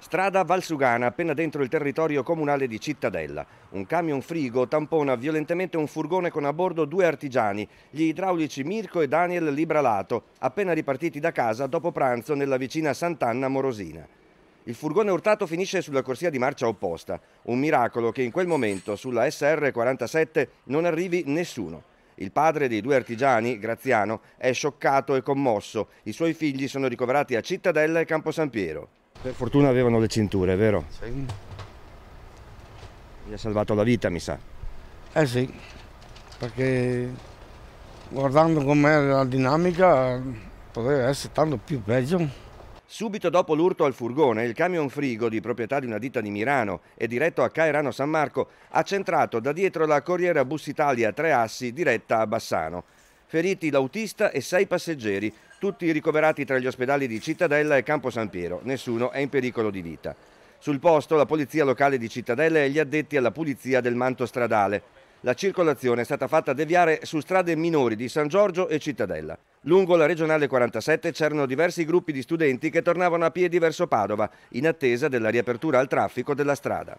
Strada Valsugana, appena dentro il territorio comunale di Cittadella. Un camion frigo tampona violentemente un furgone con a bordo due artigiani, gli idraulici Mirko e Daniel Libralato, appena ripartiti da casa dopo pranzo nella vicina Sant'Anna Morosina. Il furgone urtato finisce sulla corsia di marcia opposta, un miracolo che in quel momento sulla SR47 non arrivi nessuno. Il padre dei due artigiani, Graziano, è scioccato e commosso. I suoi figli sono ricoverati a Cittadella e Campo San Piero. Per fortuna avevano le cinture, vero? Sì. Gli ha salvato la vita, mi sa. Eh sì, perché guardando com'era la dinamica poteva essere tanto più peggio. Subito dopo l'urto al furgone, il camion frigo di proprietà di una ditta di Milano e diretto a Cairano San Marco ha centrato da dietro la corriera Bus Italia tre assi diretta a Bassano. Feriti l'autista e sei passeggeri, tutti ricoverati tra gli ospedali di Cittadella e Campo San Piero, nessuno è in pericolo di vita. Sul posto la polizia locale di Cittadella e gli addetti alla pulizia del manto stradale. La circolazione è stata fatta deviare su strade minori di San Giorgio e Cittadella. Lungo la regionale 47 c'erano diversi gruppi di studenti che tornavano a piedi verso Padova in attesa della riapertura al traffico della strada.